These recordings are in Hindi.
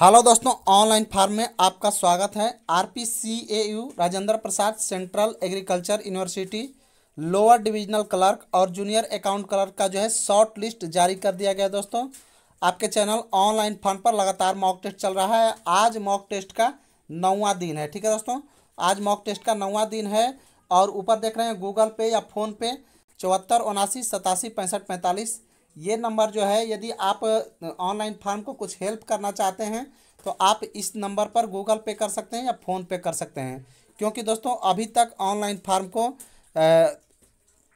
हेलो दोस्तों ऑनलाइन फार्म में आपका स्वागत है R P C A U Rajendra Prasad central agriculture university lower divisional clerk और जूनियर अकाउंट क्लर्क का जो है शॉर्ट लिस्ट जारी कर दिया गया दोस्तों आपके चैनल ऑनलाइन फार्म पर लगातार मॉक टेस्ट चल रहा है आज मॉक टेस्ट का नौवा दिन है ठीक है दोस्तों आज मॉक टेस्ट का नौवा दिन है और ऊपर देख रहे हैं गूगल पे या फोनपे चौहत्तर उनासी सतासी पैंसठ पैंतालीस ये नंबर जो है यदि आप ऑनलाइन फॉर्म को कुछ हेल्प करना चाहते हैं तो आप इस नंबर पर गूगल पे कर सकते हैं या फ़ोन पे कर सकते हैं क्योंकि दोस्तों अभी तक ऑनलाइन फार्म को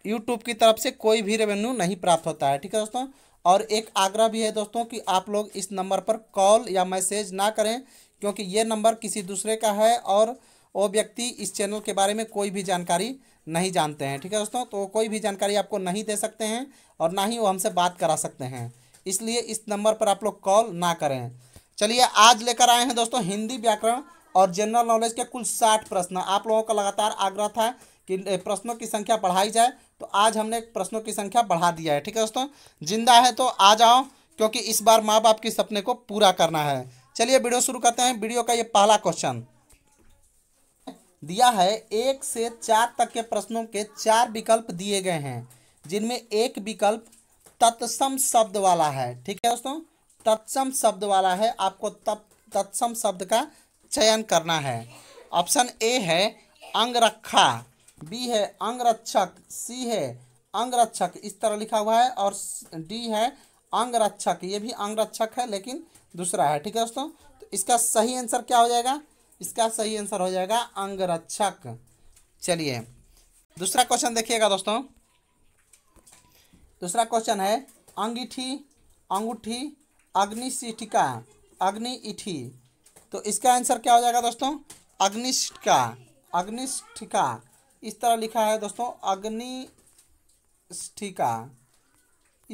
यूट्यूब की तरफ से कोई भी रेवेन्यू नहीं प्राप्त होता है ठीक है दोस्तों और एक आग्रह भी है दोस्तों कि आप लोग इस नंबर पर कॉल या मैसेज ना करें क्योंकि ये नंबर किसी दूसरे का है और वो व्यक्ति इस चैनल के बारे में कोई भी जानकारी नहीं जानते हैं ठीक है दोस्तों तो कोई भी जानकारी आपको नहीं दे सकते हैं और ना ही वो हमसे बात करा सकते हैं इसलिए इस नंबर पर आप लोग कॉल ना करें चलिए आज लेकर आए हैं दोस्तों हिंदी व्याकरण और जनरल नॉलेज के कुल साठ प्रश्न आप लोगों का लगातार आग्रह था कि प्रश्नों की संख्या बढ़ाई जाए तो आज हमने प्रश्नों की संख्या बढ़ा दिया है ठीक है दोस्तों जिंदा है तो आ जाओ क्योंकि इस बार माँ बाप के सपने को पूरा करना है चलिए वीडियो शुरू करते हैं वीडियो का ये पहला क्वेश्चन दिया है एक से चार तक के प्रश्नों के चार विकल्प दिए गए हैं जिनमें एक विकल्प तत्सम शब्द वाला है ठीक है दोस्तों तत्सम शब्द वाला है आपको तप तत्सम शब्द का चयन करना है ऑप्शन ए है अंगरक्षा बी है अंगरक्षक सी है अंगरक्षक इस तरह लिखा हुआ है और डी है अंगरक्षक ये भी अंगरक्षक है लेकिन दूसरा है ठीक है दोस्तों तो इसका सही आंसर क्या हो जाएगा इसका सही आंसर हो जाएगा अंगरक्षक चलिए दूसरा क्वेश्चन देखिएगा दोस्तों दूसरा क्वेश्चन है अंगीठी अंगूठी अग्निशिठिका अग्नि इठी तो इसका आंसर क्या हो जाएगा दोस्तों अग्निष्ठिका अग्निष्ठिका इस तरह लिखा है दोस्तों अग्निष्ठिका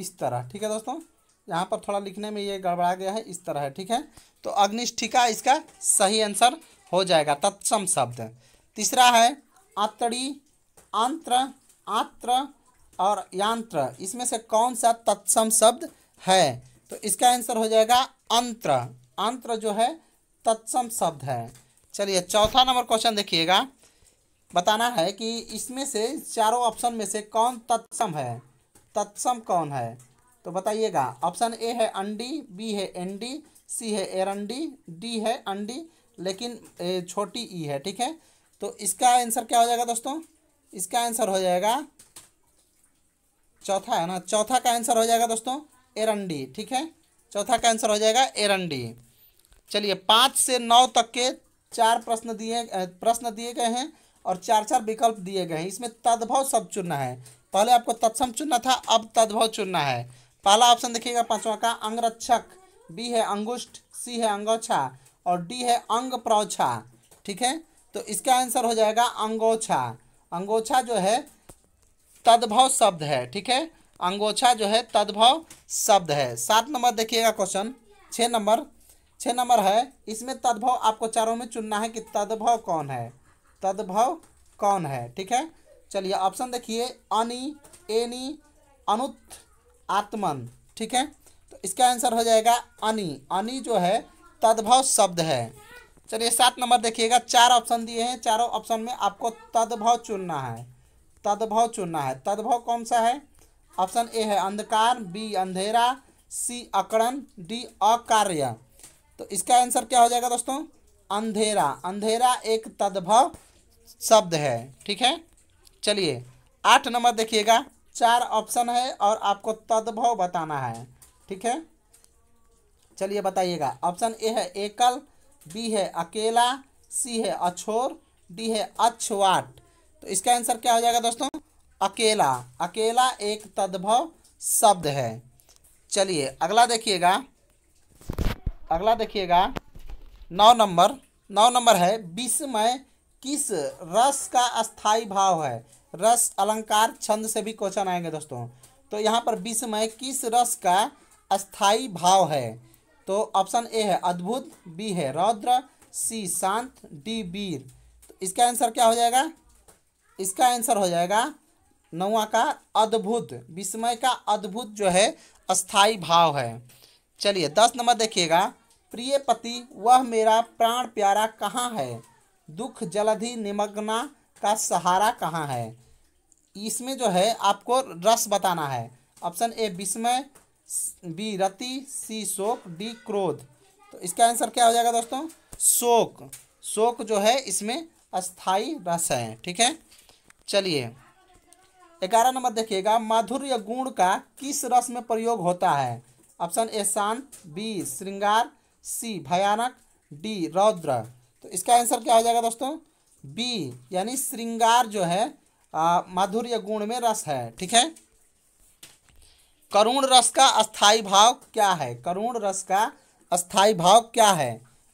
इस तरह ठीक है दोस्तों यहाँ पर थोड़ा लिखने में ये गड़बड़ा गया है इस तरह है ठीक है तो अग्निष्ठिका इसका सही आंसर हो जाएगा तत्सम शब्द तीसरा है आतड़ी आंत्र आत्र और यांत्र इसमें से कौन सा तत्सम शब्द है तो इसका आंसर हो जाएगा अंत्र अंत्र जो है तत्सम शब्द है चलिए चौथा नंबर क्वेश्चन देखिएगा बताना है कि इसमें से चारों ऑप्शन में से कौन तत्सम है तत्सम कौन है तो बताइएगा ऑप्शन ए है अंडी बी है एंडी सी है एरंडी डी है अंडी लेकिन छोटी ई e है ठीक है तो इसका आंसर क्या हो जाएगा दोस्तों इसका आंसर हो जाएगा चौथा है ना चौथा का आंसर हो जाएगा दोस्तों एरंडी ठीक है चौथा का आंसर हो जाएगा एरंडी चलिए पाँच से नौ तक के चार प्रश्न दिए प्रश्न दिए गए हैं और चार चार विकल्प दिए गए हैं इसमें तद्भव सब चुनना है पहले आपको तत्सम चुनना था अब तद्भव चुनना है पहला ऑप्शन देखिएगा पांचवा का अंगरक्षक बी है अंगुष्ठ सी है अंगोछा और डी है अंग प्रौछा ठीक है तो इसका आंसर हो जाएगा अंगोछा अंगोछा जो है तद्भव शब्द है ठीक है अंगोछा जो है तद्भव शब्द है सात नंबर देखिएगा क्वेश्चन छः नंबर छः नंबर है इसमें तद्भव आपको चारों में चुनना है कि तद्भव कौन है तद्भव कौन है ठीक है चलिए ऑप्शन देखिए अनि एनी अनुत आत्मन ठीक है तो इसका आंसर हो जाएगा अनि अनि जो है तद्भव शब्द है चलिए सात नंबर देखिएगा चार ऑप्शन दिए हैं चारों ऑप्शन में आपको तद्भव चुनना है तद्भव चुनना है तद्भव कौन सा है ऑप्शन ए है अंधकार बी अंधेरा सी अकड़न डी अकार्य तो इसका आंसर क्या हो जाएगा दोस्तों अंधेरा अंधेरा एक तद्भव शब्द है ठीक है चलिए आठ नंबर देखिएगा चार ऑप्शन है और आपको तद्भव बताना है ठीक है चलिए बताइएगा ऑप्शन ए है एकल बी है अकेला सी है अछोर डी है अछवाट तो इसका आंसर क्या हो जाएगा दोस्तों अकेला अकेला एक तद्भव शब्द है चलिए अगला देखिएगा अगला देखिएगा नौ नंबर नौ नंबर है विस्मय किस रस का अस्थाई भाव है रस अलंकार छंद से भी क्वेश्चन आएंगे दोस्तों तो यहाँ पर विस्मय किस रस का अस्थाई भाव है तो ऑप्शन ए है अद्भुत बी है रौद्र सी शांत डी वीर तो इसका आंसर क्या हो जाएगा इसका आंसर हो जाएगा नौवा का अद्भुत विस्मय का अद्भुत जो है अस्थाई भाव है चलिए दस नंबर देखिएगा प्रिय पति वह मेरा प्राण प्यारा कहाँ है दुख जलधि निमग्ना का सहारा कहाँ है इसमें जो है आपको रस बताना है ऑप्शन ए विस्मय बी रति सी शोक डी क्रोध तो इसका आंसर क्या हो जाएगा दोस्तों शोक शोक जो है इसमें अस्थाई रस है ठीक है चलिए ग्यारह नंबर देखिएगा माधुर्य गुण का किस रस में प्रयोग होता है ऑप्शन ए शांत बी श्रृंगार सी भयानक डी रौद्र तो इसका आंसर क्या हो जाएगा दोस्तों बी यानी श्रृंगार जो है माधुर्य गुण में रस है ठीक है करुण रस का अस्थाई भाव क्या है करुण रस का अस्थाई भाव क्या है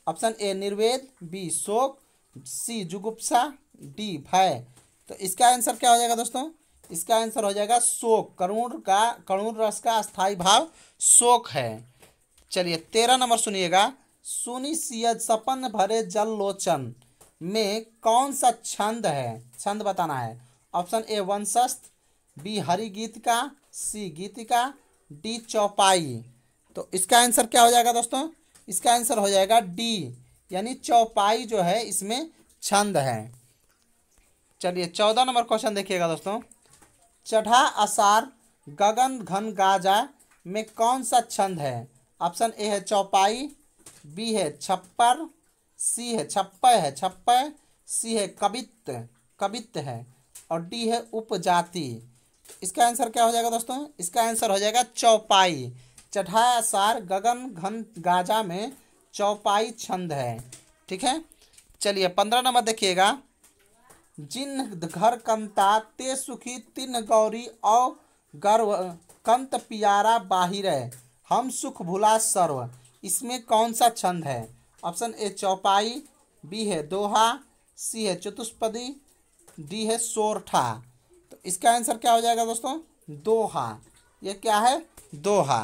ऑप्शन ए निर्वेद बी शोक सी जुगुप्सा डी भय तो इसका आंसर क्या हो जाएगा दोस्तों इसका आंसर हो जाएगा शोक करुण का करुण रस का अस्थाई भाव शोक है चलिए तेरह नंबर सुनिएगा सुनी सपन भरे जल लोचन में कौन सा छंद है छंद बताना है ऑप्शन ए वंशस्थ बी हरि गीत का सी गीतिका डी चौपाई तो इसका आंसर क्या हो जाएगा दोस्तों इसका आंसर हो जाएगा डी यानी चौपाई जो है इसमें छंद है चलिए चौदह नंबर क्वेश्चन देखिएगा दोस्तों चढ़ा आसार गगन घन गाजा में कौन सा छंद है ऑप्शन ए है चौपाई बी है छप्पर सी है छप्पय है छप्पय सी है कवित्त कवित्त है और डी है उपजाति इसका आंसर क्या हो जाएगा दोस्तों इसका आंसर हो जाएगा चौपाई चढ़ासार गगन घन गाजा में चौपाई छंद है ठीक है चलिए पंद्रह नंबर देखिएगा जिन घर कंता ते सुखी तिन गौरी औ गर्व कंत प्यारा बाहिर है हम सुख भुला सर्व इसमें कौन सा छंद है ऑप्शन ए चौपाई बी है दोहा सी है चतुष्पदी डी है सोरठा इसका आंसर क्या हो जाएगा दोस्तों दोहा ये क्या है दोहा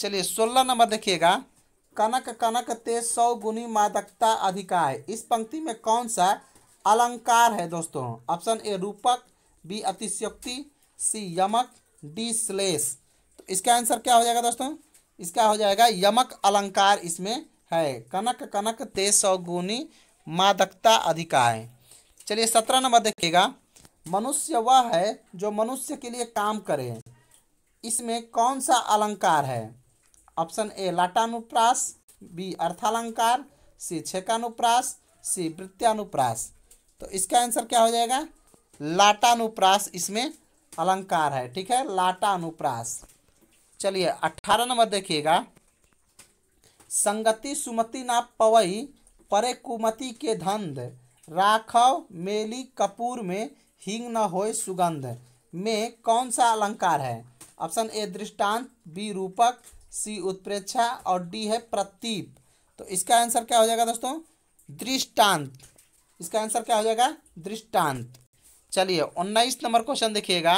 चलिए सोलह नंबर देखिएगा कनक कनक ते सौ गुनी मादकता अधिकाय इस पंक्ति में कौन सा अलंकार है दोस्तों ऑप्शन ए रूपक बी अतिशयोक्ति सी यमक डी श्लेष तो इसका आंसर क्या हो जाएगा दोस्तों इसका हो जाएगा यमक अलंकार इसमें है कनक कनक ते सौ गुनी मादकता अधिकाय चलिए सत्रह नंबर देखिएगा मनुष्य वह है जो मनुष्य के लिए काम करे इसमें कौन सा अलंकार है ऑप्शन ए लाटानुप्रास बी अर्थालंकार सी छेकानुप्रास सी वृत्यानुप्रास तो इसका आंसर क्या हो जाएगा लाटानुप्रास इसमें अलंकार है ठीक है लाटानुप्रास चलिए अट्ठारह नंबर देखिएगा संगति सुमति ना पवई परे कुमति के धंध राखव मेली कपूर में हींग न होए सुगंध में कौन सा अलंकार है ऑप्शन ए दृष्टांत बी रूपक सी उत्प्रेक्षा और डी है प्रतीप तो इसका आंसर क्या हो जाएगा दोस्तों दृष्टांत इसका आंसर क्या हो जाएगा दृष्टांत चलिए उन्नीस नंबर क्वेश्चन देखिएगा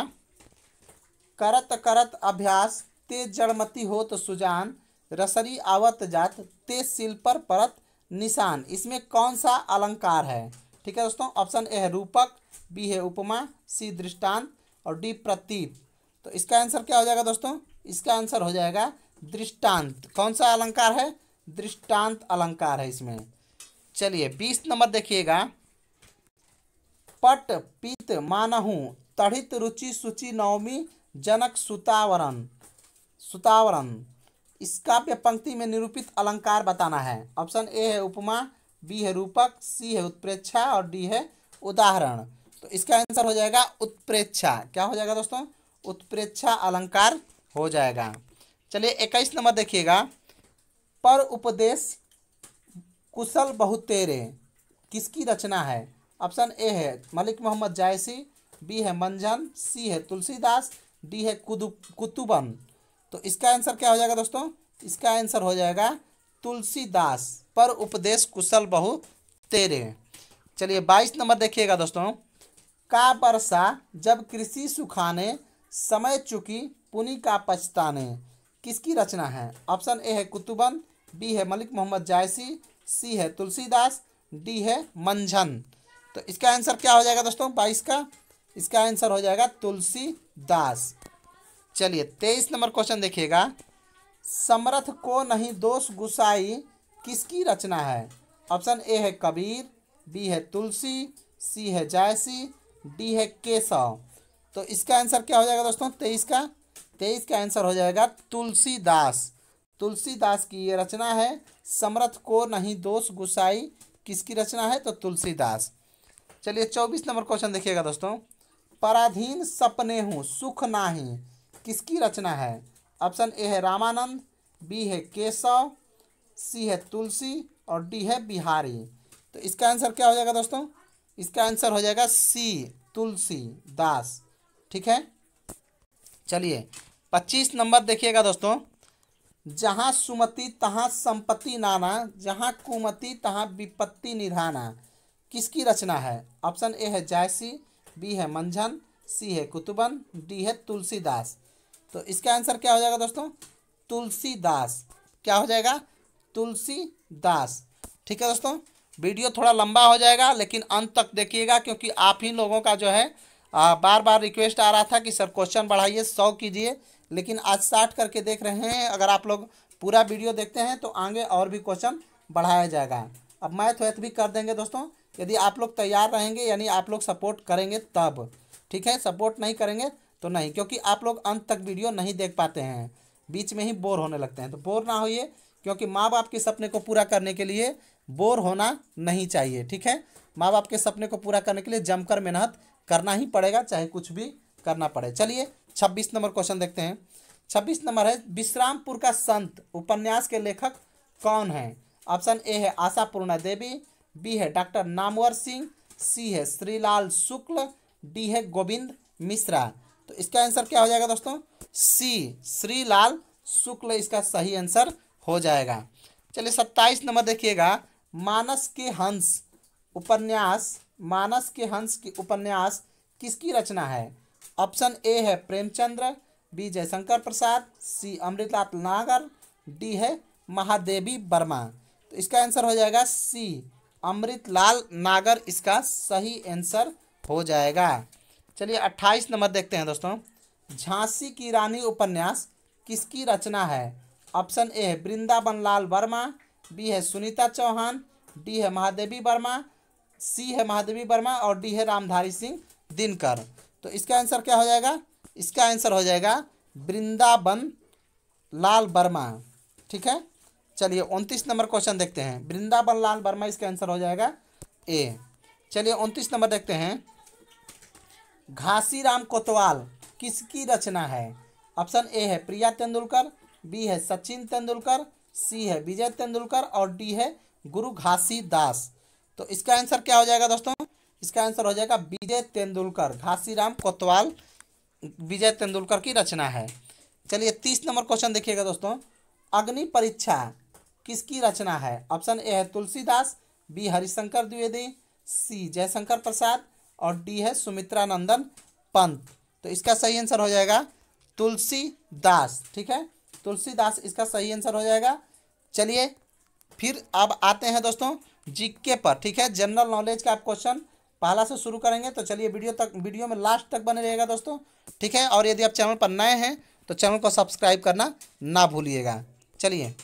करत करत अभ्यास ते जड़मती हो तो सुजान रसरी आवत जात ते सिल पर परत निशान इसमें कौन सा अलंकार है ठीक है दोस्तों ऑप्शन ए है रूपक बी है उपमा सी दृष्टांत और डी प्रतीत तो इसका आंसर क्या हो जाएगा दोस्तों इसका आंसर हो जाएगा दृष्टांत कौन सा अलंकार है दृष्टांत अलंकार है इसमें चलिए बीस नंबर देखिएगा पट पीत मानहु तढ़ित रुचि सूचि नवमी जनक सुतावरण सुतावरण इस काव्य पंक्ति में निरूपित अलंकार बताना है ऑप्शन ए है उपमा बी है रूपक सी है उत्प्रेक्षा और डी है उदाहरण तो इसका आंसर हो जाएगा उत्प्रेक्षा क्या हो जाएगा दोस्तों उत्प्रेक्षा अलंकार हो जाएगा चलिए इक्कीस नंबर देखिएगा पर उपदेश कुशल बहुतेरे किसकी रचना है ऑप्शन ए है मलिक मोहम्मद जायसी बी है मंजन सी है तुलसीदास डी है कुतुबन तो इसका आंसर क्या हो जाएगा दोस्तों इसका आंसर हो जाएगा तुलसीदास पर उपदेश कुशल बहु तेरे चलिए बाईस नंबर देखिएगा दोस्तों का बरसा जब कृषि सुखाने समय चुकी पुनी का पछताने किसकी रचना है ऑप्शन ए है कुतुबन बी है मलिक मोहम्मद जायसी सी है तुलसीदास डी है मंझन तो इसका आंसर क्या हो जाएगा दोस्तों बाईस का इसका आंसर हो जाएगा तुलसीदास चलिए तेईस नंबर क्वेश्चन देखिएगा समरथ को नहीं दोष गुसाई किसकी रचना है ऑप्शन ए है कबीर बी है तुलसी सी है जायसी डी है केशव तो इसका आंसर क्या हो जाएगा दोस्तों तेईस का तेईस का आंसर हो जाएगा तुलसीदास तुलसीदास की ये रचना है समरथ को नहीं दोष गुसाई किसकी रचना है तो तुलसीदास चलिए चौबीस नंबर क्वेश्चन देखिएगा दोस्तों पराधीन सपने हूँ सुख नाही किसकी रचना है ऑप्शन ए है रामानंद बी है केशव सी है तुलसी और डी है बिहारी तो इसका आंसर क्या हो जाएगा दोस्तों इसका आंसर हो जाएगा सी तुलसी दास ठीक है चलिए पच्चीस नंबर देखिएगा दोस्तों जहाँ सुमति तहाँ संपत्ति नाना जहाँ कुमति तहाँ विपत्ति निधाना किसकी रचना है ऑप्शन ए है जायसी बी है मंझन सी है कुतुबन डी है तुलसीदास तो इसका आंसर क्या हो जाएगा दोस्तों तुलसीदास क्या हो जाएगा तुलसीदास ठीक है दोस्तों वीडियो थोड़ा लंबा हो जाएगा लेकिन अंत तक देखिएगा क्योंकि आप ही लोगों का जो है आ, बार बार रिक्वेस्ट आ रहा था कि सर क्वेश्चन बढ़ाइए सौ कीजिए लेकिन आज साठ करके देख रहे हैं अगर आप लोग पूरा वीडियो देखते हैं तो आगे और भी क्वेश्चन बढ़ाया जाएगा अब मैथ वैथ तो भी कर देंगे दोस्तों यदि आप लोग तैयार रहेंगे यानी आप लोग सपोर्ट करेंगे तब ठीक है सपोर्ट नहीं करेंगे तो नहीं क्योंकि आप लोग अंत तक वीडियो नहीं देख पाते हैं बीच में ही बोर होने लगते हैं तो बोर ना होइए क्योंकि माँ बाप के सपने को पूरा करने के लिए बोर होना नहीं चाहिए ठीक है माँ बाप के सपने को पूरा करने के लिए जमकर मेहनत करना ही पड़ेगा चाहे कुछ भी करना पड़े चलिए छब्बीस नंबर क्वेश्चन देखते हैं छब्बीस नंबर है विश्रामपुर का संत उपन्यास के लेखक कौन है ऑप्शन ए है आशा पूर्णा देवी बी है डॉक्टर नामवर सिंह सी है श्रीलाल शुक्ल डी है गोविंद मिश्रा तो इसका आंसर क्या हो जाएगा दोस्तों सी श्री लाल शुक्ल इसका सही आंसर हो जाएगा चलिए सत्ताईस नंबर देखिएगा मानस के हंस उपन्यास मानस के हंस की उपन्यास किसकी रचना है ऑप्शन ए है Premchandra B Jaishankar Prasad C Amritlal Nagar D है महादेवी वर्मा तो इसका आंसर हो जाएगा सी अमृतलाल नागर इसका सही आंसर हो जाएगा चलिए अट्ठाईस नंबर देखते हैं दोस्तों झांसी की रानी उपन्यास किसकी रचना है ऑप्शन ए है वृंदावन लाल वर्मा बी है सुनीता चौहान डी है महादेवी वर्मा सी है महादेवी वर्मा और डी है रामधारी सिंह दिनकर तो इसका आंसर क्या हो जाएगा इसका आंसर हो जाएगा वृंदावन लाल वर्मा ठीक है चलिए उनतीस नंबर क्वेश्चन देखते हैं वृंदावन लाल वर्मा इसका आंसर हो जाएगा ए चलिए उनतीस नंबर देखते हैं घासीराम कोतवाल किसकी रचना है ऑप्शन ए है प्रिया तेंदुलकर बी है सचिन तेंदुलकर सी है विजय तेंदुलकर और डी है गुरु घासी दास तो इसका आंसर क्या हो जाएगा दोस्तों इसका आंसर हो जाएगा विजय तेंदुलकर घासी राम कोतवाल विजय तेंदुलकर की रचना है चलिए तीस नंबर क्वेश्चन देखिएगा दोस्तों अग्नि परीक्षा किसकी रचना है ऑप्शन ए है तुलसीदास बी हरिशंकर द्विवेदी सी जयशंकर प्रसाद और डी है सुमित्रा नंदन पंत तो इसका सही आंसर हो जाएगा तुलसी दास ठीक है तुलसी दास इसका सही आंसर हो जाएगा चलिए फिर अब आते हैं दोस्तों जीके पर ठीक है जनरल नॉलेज का आप क्वेश्चन पहला से शुरू करेंगे तो चलिए वीडियो तक वीडियो में लास्ट तक बने रहेगा दोस्तों ठीक है और यदि आप चैनल पर नए हैं तो चैनल को सब्सक्राइब करना ना भूलिएगा चलिए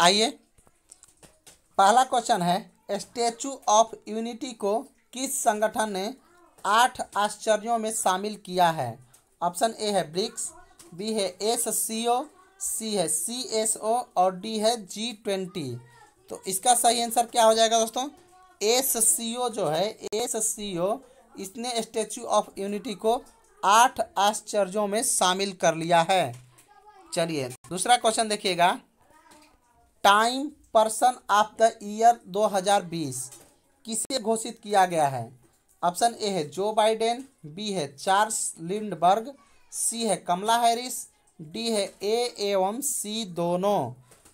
आइए पहला क्वेश्चन है स्टेचू ऑफ यूनिटी को किस संगठन ने आठ आश्चर्यों में शामिल किया है ऑप्शन ए है ब्रिक्स बी है एस सी ओ सी है सी एस ओ और डी है जी ट्वेंटी तो इसका सही आंसर क्या हो जाएगा दोस्तों एस सी ओ जो है एस सी ओ इसने स्टेचू ऑफ यूनिटी को आठ आश्चर्यों में शामिल कर लिया है चलिए दूसरा क्वेश्चन देखिएगा Time person of the year 2020 किसे घोषित किया गया है ऑप्शन ए है जो बाइडेन बी है चार्ल्स लिंडबर्ग सी है कमला हैरिस डी है ए एवं सी दोनों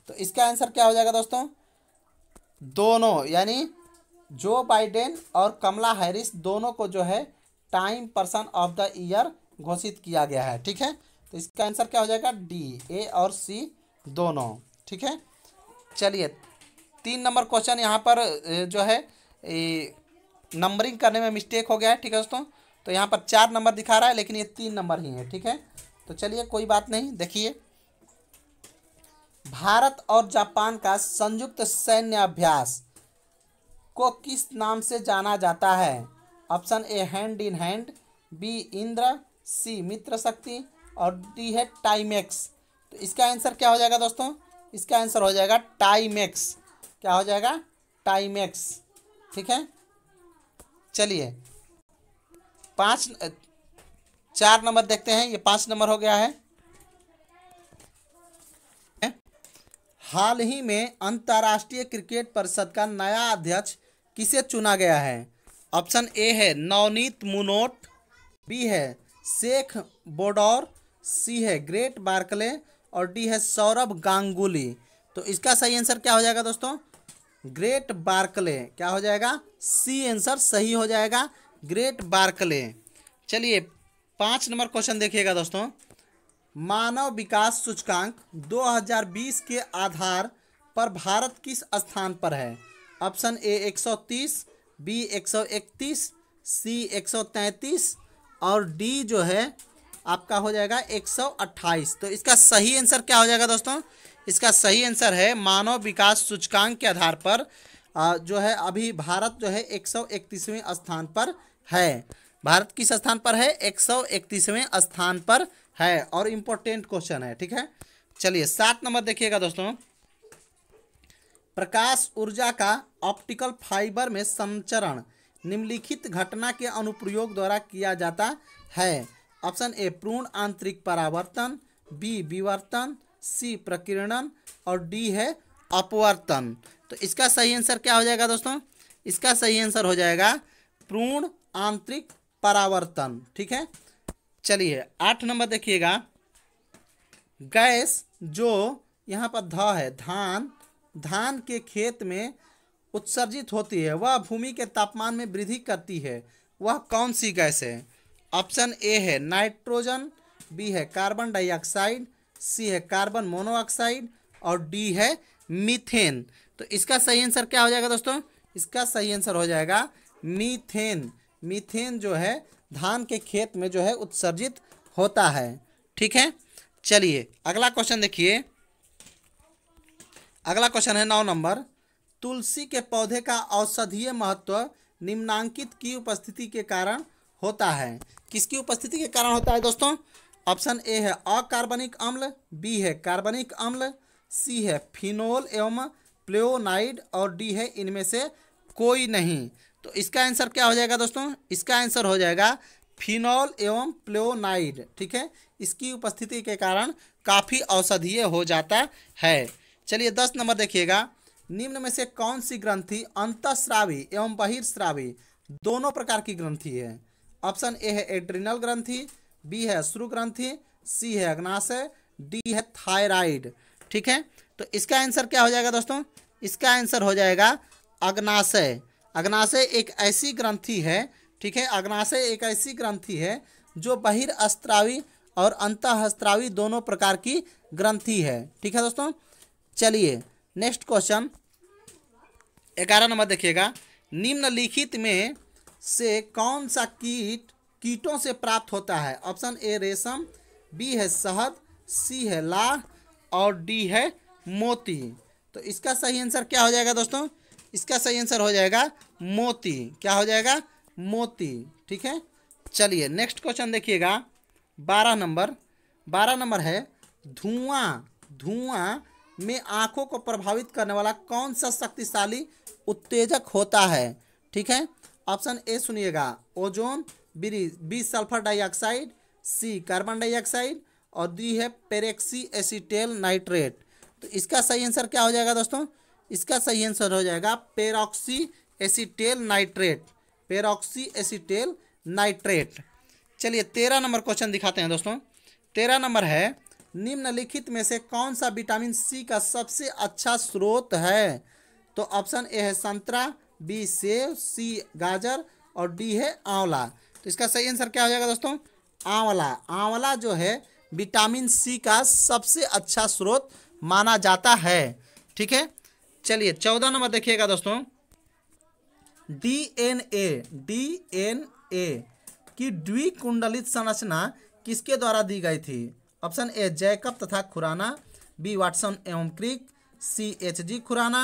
तो इसका आंसर क्या हो जाएगा दोस्तों दोनों यानी जो बाइडेन और कमला हैरिस दोनों को जो है Time person of the year घोषित किया गया है ठीक है तो इसका आंसर क्या हो जाएगा डी ए और सी दोनों ठीक है चलिए तीन नंबर क्वेश्चन यहाँ पर जो है नंबरिंग करने में मिस्टेक हो गया है ठीक है दोस्तों तो यहाँ पर चार नंबर दिखा रहा है लेकिन ये तीन नंबर ही है ठीक है तो चलिए कोई बात नहीं देखिए भारत और जापान का संयुक्त सैन्य अभ्यास को किस नाम से जाना जाता है option A hand in hand B Indra C Mitra Shakti और डी है टाइमेक्स तो इसका आंसर क्या हो जाएगा दोस्तों इसका आंसर हो जाएगा टाइमेक्स क्या हो जाएगा टाइमेक्स ठीक है चलिए पांच चार नंबर देखते हैं ये पांच नंबर हो गया है हाल ही में अंतर्राष्ट्रीय क्रिकेट परिषद का नया अध्यक्ष किसे चुना गया है ऑप्शन ए है नवनीत मुनोट बी है शेख बोडोर सी है ग्रेट बार्कले और डी है सौरभ गांगुली तो इसका सही आंसर क्या हो जाएगा दोस्तों ग्रेट बार्कले क्या हो जाएगा सी आंसर सही हो जाएगा ग्रेट बार्कले चलिए पाँच नंबर क्वेश्चन देखिएगा दोस्तों मानव विकास सूचकांक 2020 के आधार पर भारत किस स्थान पर है ऑप्शन ए 130, बी 131, सी 133 और डी जो है आपका हो जाएगा 128 तो इसका सही आंसर क्या हो जाएगा दोस्तों इसका सही आंसर है मानव विकास सूचकांक के आधार पर जो है अभी भारत जो है एक सौ स्थान पर है भारत किस स्थान पर है एक सौ स्थान पर है और इम्पोर्टेंट क्वेश्चन है ठीक है चलिए सात नंबर देखिएगा दोस्तों प्रकाश ऊर्जा का ऑप्टिकल फाइबर में संचरण निम्नलिखित घटना के अनुप्रयोग द्वारा किया जाता है ऑप्शन ए पूर्ण आंतरिक परावर्तन बी विवर्तन सी प्रकीर्णन और डी है अपवर्तन तो इसका सही आंसर क्या हो जाएगा दोस्तों इसका सही आंसर हो जाएगा पूर्ण आंतरिक परावर्तन ठीक है चलिए आठ नंबर देखिएगा गैस जो यहाँ पर ध है धान धान के खेत में उत्सर्जित होती है वह भूमि के तापमान में वृद्धि करती है वह कौन सी गैस है ऑप्शन ए है नाइट्रोजन बी है कार्बन डाइऑक्साइड सी है कार्बन मोनोऑक्साइड और डी है मीथेन तो इसका सही आंसर क्या हो जाएगा दोस्तों इसका सही आंसर हो जाएगा मीथेन मीथेन जो है धान के खेत में जो है उत्सर्जित होता है ठीक है चलिए अगला क्वेश्चन देखिए अगला क्वेश्चन है नौ नंबर तुलसी के पौधे का औषधीय महत्व निम्नांकित की उपस्थिति के कारण होता है किसकी उपस्थिति के कारण होता है दोस्तों ऑप्शन ए है अकार्बनिक अम्ल बी है कार्बनिक अम्ल सी है फिनोल एवं प्लेनाइड और डी है इनमें से कोई नहीं तो इसका आंसर क्या हो जाएगा दोस्तों इसका आंसर हो जाएगा फिनॉल एवं प्लेनाइड ठीक है इसकी उपस्थिति के कारण काफ़ी औषधीय हो जाता है चलिए दस नंबर देखिएगा निम्न में से कौन सी ग्रंथि अंतस्रावी एवं बहिर्श्रावी दोनों प्रकार की ग्रंथि है ऑप्शन ए है एड्रिनल ग्रंथि बी है अश्रु ग्रंथि सी है अग्नाशय डी है थायराइड ठीक है तो इसका आंसर क्या हो जाएगा दोस्तों इसका आंसर हो जाएगा अग्नाशय अग्नाशय एक ऐसी ग्रंथि है ठीक है अग्नाशय एक ऐसी ग्रंथि है जो बहिर्स्त्रावी और अंतःस्त्रावी दोनों प्रकार की ग्रंथि है ठीक है दोस्तों चलिए नेक्स्ट क्वेश्चन ग्यारह नंबर देखिएगा निम्नलिखित में से कौन सा कीट कीटों से प्राप्त होता है ऑप्शन ए रेशम बी है शहद सी है लाह और डी है मोती तो इसका सही आंसर क्या हो जाएगा दोस्तों इसका सही आंसर हो जाएगा मोती क्या हो जाएगा मोती ठीक है चलिए नेक्स्ट क्वेश्चन देखिएगा बारह नंबर बारह नंबर है धुआं धुआं में आंखों को प्रभावित करने वाला कौन सा शक्तिशाली उत्तेजक होता है ठीक है ऑप्शन ए सुनिएगा ozone B sulphur dioxide C carbon dioxide और दी है पेरेक्सी एसिटेल नाइट्रेट तो इसका सही आंसर क्या हो जाएगा दोस्तों इसका सही आंसर हो जाएगा peroxy acetyl nitrate peroxy acetyl nitrate चलिए तेरह नंबर क्वेश्चन दिखाते हैं दोस्तों तेरह नंबर है निम्नलिखित में से कौन सा विटामिन सी का सबसे अच्छा स्रोत है तो ऑप्शन ए है संतरा बी सेब सी गाजर और डी है आंवला तो इसका सही आंसर क्या हो जाएगा दोस्तों आंवला आंवला जो है विटामिन सी का सबसे अच्छा स्रोत माना जाता है ठीक है चलिए चौदह नंबर देखिएगा दोस्तों D D N A N A की द्विकुंडलित संरचना किसके द्वारा दी गई थी ऑप्शन ए जैकब तथा खुराना बी वाटसन एवं Crick C H G Khurana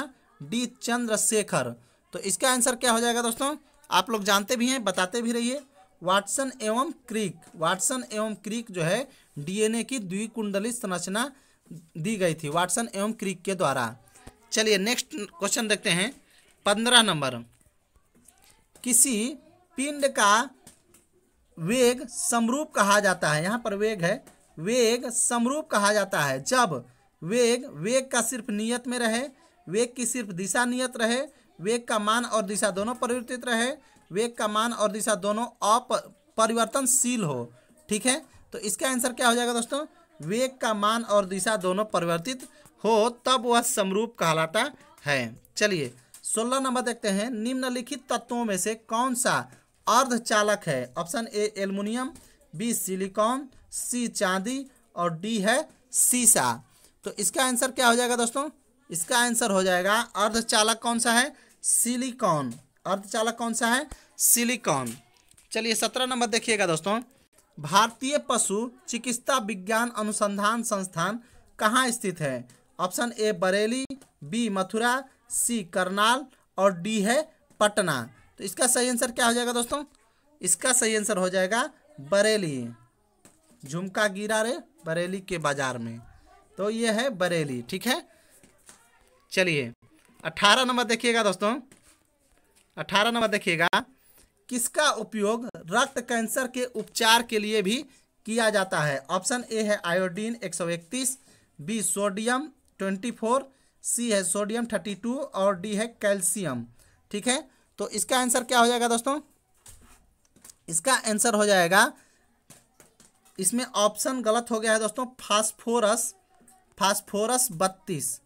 D Chandrashekhar तो इसका आंसर क्या हो जाएगा दोस्तों आप लोग जानते भी हैं बताते भी रहिए वाटसन एवं क्रिक वाटसन एवं क्रिक जो है डीएनए की द्विकुंडली संरचना दी गई थी वाटसन एवं क्रिक के द्वारा चलिए नेक्स्ट क्वेश्चन देखते हैं पंद्रह नंबर किसी पिंड का वेग समरूप कहा जाता है यहाँ पर वेग है वेग समरूप कहा जाता है जब वेग वेग का सिर्फ नियत में रहे वेग की सिर्फ दिशा नियत रहे वेग का मान और दिशा दोनों परिवर्तित रहे वेग का मान और दिशा दोनों अपरिवर्तनशील हो ठीक है तो इसका आंसर क्या हो जाएगा दोस्तों वेग का मान और दिशा दोनों परिवर्तित हो तब वह समरूप कहलाता है चलिए सोलह नंबर देखते हैं निम्नलिखित तत्वों में से कौन सा अर्धचालक है option A aluminium B silicon C चांदी और डी है सीसा तो इसका आंसर क्या हो जाएगा दोस्तों इसका आंसर हो जाएगा अर्धचालक कौन सा है सिलिकॉन अर्धचालक कौन सा है सिलिकॉन चलिए सत्रह नंबर देखिएगा दोस्तों भारतीय पशु चिकित्सा विज्ञान अनुसंधान संस्थान कहाँ स्थित है option A Bareilly B Mathura C Karnal और डी है पटना तो इसका सही आंसर क्या हो जाएगा दोस्तों इसका सही आंसर हो जाएगा बरेली झुमका गिरा रे बरेली के बाजार में तो ये है बरेली ठीक है चलिए अट्ठारह नंबर देखिएगा दोस्तों अठारह नंबर देखिएगा किसका उपयोग रक्त कैंसर के उपचार के लिए भी किया जाता है ऑप्शन ए है आयोडीन एक सौ इकतीस B sodium twenty four C है सोडियम थर्टी टू और डी है कैल्शियम ठीक है तो इसका आंसर क्या हो जाएगा दोस्तों इसका आंसर हो जाएगा इसमें ऑप्शन गलत हो गया है दोस्तों फास्फोरस फास्फोरस बत्तीस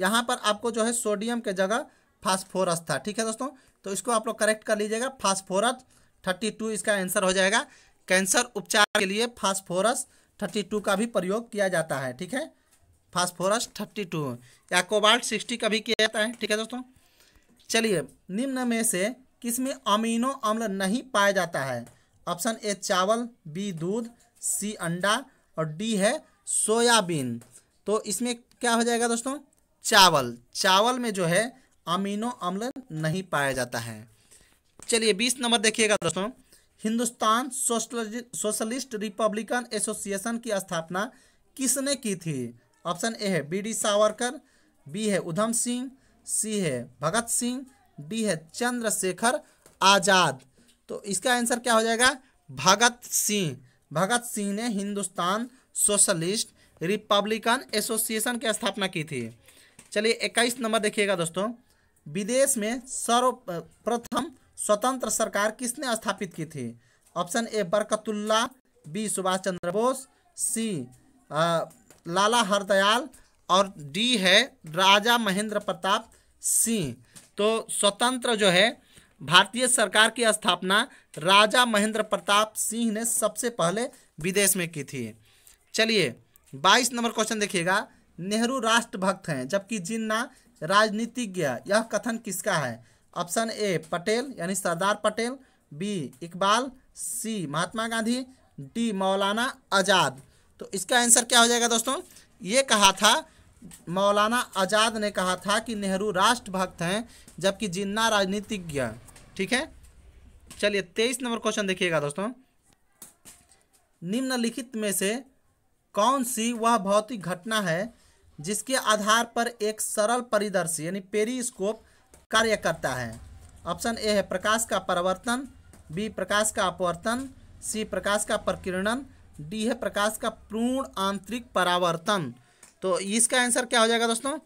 यहाँ पर आपको जो है सोडियम के जगह फास्फोरस था ठीक है दोस्तों तो इसको आप लोग करेक्ट कर लीजिएगा फास्फोरस थर्टी टू इसका आंसर हो जाएगा कैंसर उपचार के लिए फास्फोरस थर्टी टू का भी प्रयोग किया जाता है ठीक है फास्फोरस थर्टी टू या कोबाल्ट सिक्सटी का भी किया जाता है ठीक है दोस्तों चलिए निम्न में से किस में अमीनो अम्ल नहीं पाया जाता है ऑप्शन ए चावल बी दूध सी अंडा और डी है सोयाबीन तो इसमें क्या हो जाएगा दोस्तों चावल चावल में जो है अमीनो अम्ल नहीं पाया जाता है चलिए बीस नंबर देखिएगा दोस्तों हिंदुस्तान सोशलिस्ट रिपब्लिकन एसोसिएशन की स्थापना किसने की थी ऑप्शन ए है बी डी सावरकर बी है उधम सिंह सी है भगत सिंह डी है चंद्रशेखर आज़ाद तो इसका आंसर क्या हो जाएगा भगत सिंह भगत सिंह ने हिंदुस्तान सोशलिस्ट रिपब्लिकन एसोसिएशन की स्थापना की थी चलिए इक्कीस नंबर देखिएगा दोस्तों विदेश में सर्वप्रथम स्वतंत्र सरकार किसने स्थापित की थी option A Barkatullah B Subhash Chandra Bose C आ, लाला हरदयाल और डी है राजा महेंद्र प्रताप सिंह तो स्वतंत्र जो है भारतीय सरकार की स्थापना राजा महेंद्र प्रताप सिंह ने सबसे पहले विदेश में की थी चलिए 22 नंबर क्वेश्चन देखिएगा नेहरू राष्ट्रभक्त हैं जबकि जिन्ना राजनीतिज्ञ यह कथन किसका है ऑप्शन ए पटेल यानी Sardar Patel B Iqbal C Mahatma Gandhi D Maulana Azad तो इसका आंसर क्या हो जाएगा दोस्तों ये कहा था मौलाना आज़ाद ने कहा था कि नेहरू राष्ट्रभक्त हैं जबकि जिन्ना राजनीतिज्ञ ठीक है चलिए तेईस नंबर क्वेश्चन देखिएगा दोस्तों निम्नलिखित में से कौन सी वह भौतिक घटना है जिसके आधार पर एक सरल परिदर्शी यानी पेरीस्कोप कार्य करता है ऑप्शन ए है प्रकाश का परावर्तन बी प्रकाश का अपवर्तन सी प्रकाश का प्रकीर्णन डी है प्रकाश का पूर्ण आंतरिक परावर्तन तो इसका आंसर क्या हो जाएगा दोस्तों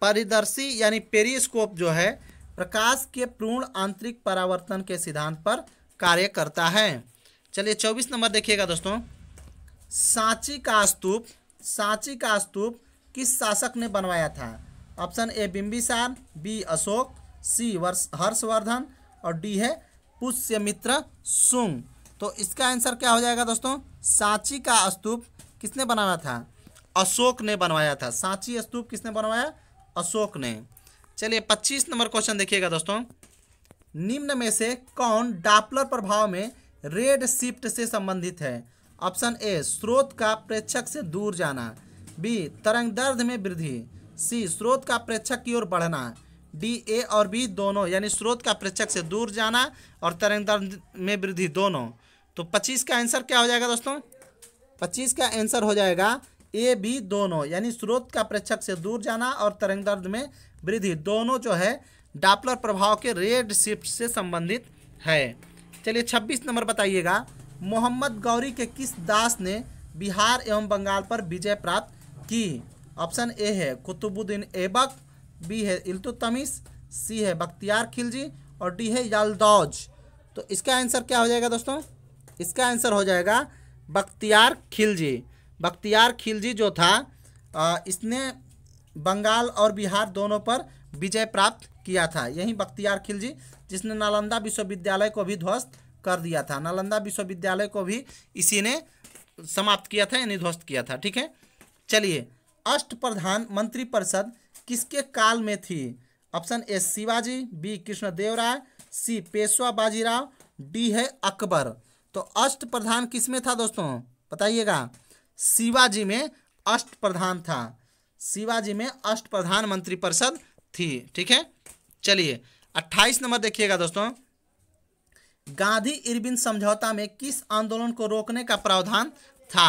परिदर्शी यानी पेरीस्कोप जो है प्रकाश के पूर्ण आंतरिक परावर्तन के सिद्धांत पर कार्य करता है चलिए चौबीस नंबर देखिएगा दोस्तों सांची का स्तूप सांची का स्तूप किस शासक ने बनवाया था option A Bimbisara B Ashok C वर्ष हर्षवर्धन और डी है पुष्यमित्र सुंग तो इसका आंसर क्या हो जाएगा दोस्तों सांची का स्तूप किसने बनाया था अशोक ने बनवाया था सांची स्तूप किसने बनवाया अशोक ने चलिए पच्चीस नंबर क्वेश्चन देखिएगा दोस्तों निम्न में से कौन डापलर प्रभाव में रेड शिफ्ट से संबंधित है ऑप्शन ए स्रोत का प्रेक्षक से दूर जाना बी तरंग दर्द में वृद्धि सी स्रोत का प्रेक्षक की ओर बढ़ना डी ए और बी दोनों यानी स्रोत का प्रेक्षक से दूर जाना और तरंग दर्द में वृद्धि दोनों तो पच्चीस का आंसर क्या हो जाएगा दोस्तों पच्चीस का आंसर हो जाएगा ए बी दोनों यानी स्रोत का प्रेक्षक से दूर जाना और तरंग दर्द में वृद्धि दोनों जो है डापलर प्रभाव के रेड शिफ्ट से संबंधित है चलिए छब्बीस नंबर बताइएगा मोहम्मद गौरी के किस दास ने बिहार एवं बंगाल पर विजय प्राप्त कि ऑप्शन ए है कुतुबुद्दीन ऐबक बी है इल्तुतमिस सी है बख्तियार खिलजी और डी है यालदौज तो इसका आंसर क्या हो जाएगा दोस्तों इसका आंसर हो जाएगा बख्तियार खिलजी बख्तियार खिलजी जो था आ, इसने बंगाल और बिहार दोनों पर विजय प्राप्त किया था यही बख्तियार खिलजी जिसने नालंदा विश्वविद्यालय को भी ध्वस्त कर दिया था नालंदा विश्वविद्यालय को भी इसी ने समाप्त किया था यानी ध्वस्त किया था ठीक है चलिए अष्ट प्रधान मंत्री परिषद किसके काल में थी option A Shivaji B Krishnadeva Raya C Peshwa Bajirao D है अकबर तो अष्ट प्रधान किस में था दोस्तों बताइएगा शिवाजी में अष्ट प्रधान था शिवाजी में अष्ट प्रधान मंत्री परिषद थी ठीक है चलिए अट्ठाईस नंबर देखिएगा दोस्तों गांधी इरविन समझौता में किस आंदोलन को रोकने का प्रावधान था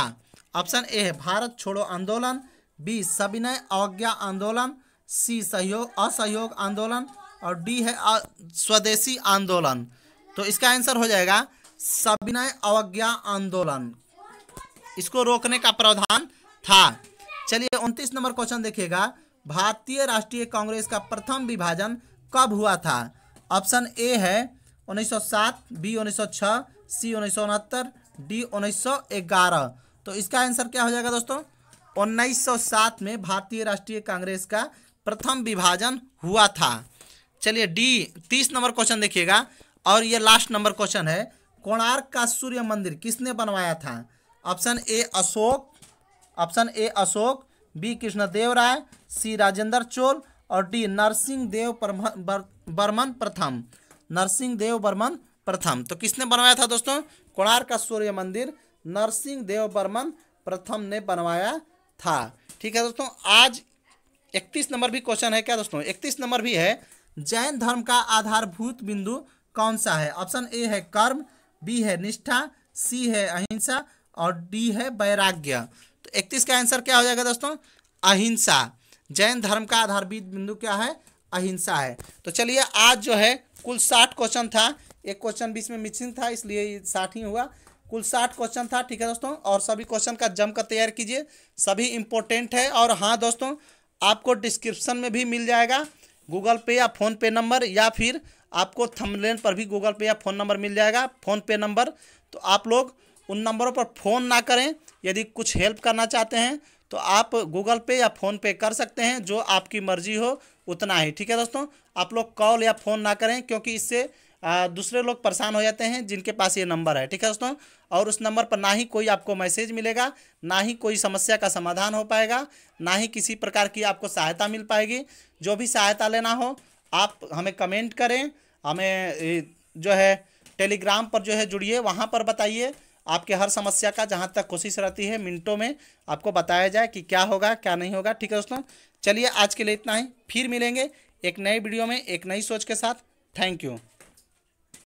ऑप्शन ए है भारत छोड़ो आंदोलन बी सविनय अवज्ञा आंदोलन सी सहयोग असहयोग आंदोलन और डी है स्वदेशी आंदोलन तो इसका आंसर हो जाएगा सविनय अवज्ञा आंदोलन इसको रोकने का प्रावधान था चलिए उनतीस नंबर क्वेश्चन देखिएगा भारतीय राष्ट्रीय कांग्रेस का प्रथम विभाजन कब हुआ था ऑप्शन ए है 1907 बी 1906 सी उन्नीस डी 1911 तो इसका आंसर क्या हो जाएगा दोस्तों 1907 में भारतीय राष्ट्रीय कांग्रेस का प्रथम विभाजन हुआ था चलिए डी तीस नंबर क्वेश्चन देखिएगा और ये लास्ट नंबर क्वेश्चन है कोणार्क का सूर्य मंदिर किसने बनवाया था option A Ashok option A Ashok B Krishnadeva Raya C Rajendra Chola और डी नरसिंह देव बर्मन प्रथम नरसिंह देव बर्मन प्रथम तो किसने बनवाया था दोस्तों कोणार्क का सूर्य मंदिर नरसिंह देव बर्मन प्रथम ने बनवाया था ठीक है दोस्तों आज 31 नंबर भी क्वेश्चन है क्या दोस्तों 31 नंबर भी है जैन धर्म का आधारभूत बिंदु कौन सा है ऑप्शन ए है कर्म बी है निष्ठा सी है अहिंसा और डी है वैराग्य तो 31 का आंसर क्या हो जाएगा दोस्तों अहिंसा जैन धर्म का आधारभूत बिंदु क्या है अहिंसा है तो चलिए आज जो है कुल साठ क्वेश्चन था एक क्वेश्चन बीच में मिसिंग था इसलिए साठ ही हुआ कुल साठ क्वेश्चन था ठीक है दोस्तों और सभी क्वेश्चन का जमकर तैयार कीजिए सभी इंपॉर्टेंट है और हाँ दोस्तों आपको डिस्क्रिप्शन में भी मिल जाएगा गूगल पे या फोन पे नंबर या फिर आपको थमलेन पर भी गूगल पे या फ़ोन नंबर मिल जाएगा फ़ोन पे नंबर तो आप लोग उन नंबरों पर फ़ोन ना करें यदि कुछ हेल्प करना चाहते हैं तो आप गूगल पे या फ़ोन पे कर सकते हैं जो आपकी मर्ज़ी हो उतना ही ठीक है दोस्तों आप लोग कॉल या फ़ोन ना करें क्योंकि इससे दूसरे लोग परेशान हो जाते हैं जिनके पास ये नंबर है ठीक है दोस्तों और उस नंबर पर ना ही कोई आपको मैसेज मिलेगा ना ही कोई समस्या का समाधान हो पाएगा ना ही किसी प्रकार की आपको सहायता मिल पाएगी जो भी सहायता लेना हो आप हमें कमेंट करें हमें जो है टेलीग्राम पर जो है जुड़िए वहाँ पर बताइए आपके हर समस्या का जहाँ तक कोशिश रहती है मिनटों में आपको बताया जाए कि क्या होगा क्या नहीं होगा ठीक है दोस्तों चलिए आज के लिए इतना ही फिर मिलेंगे एक नए वीडियो में एक नई सोच के साथ थैंक यू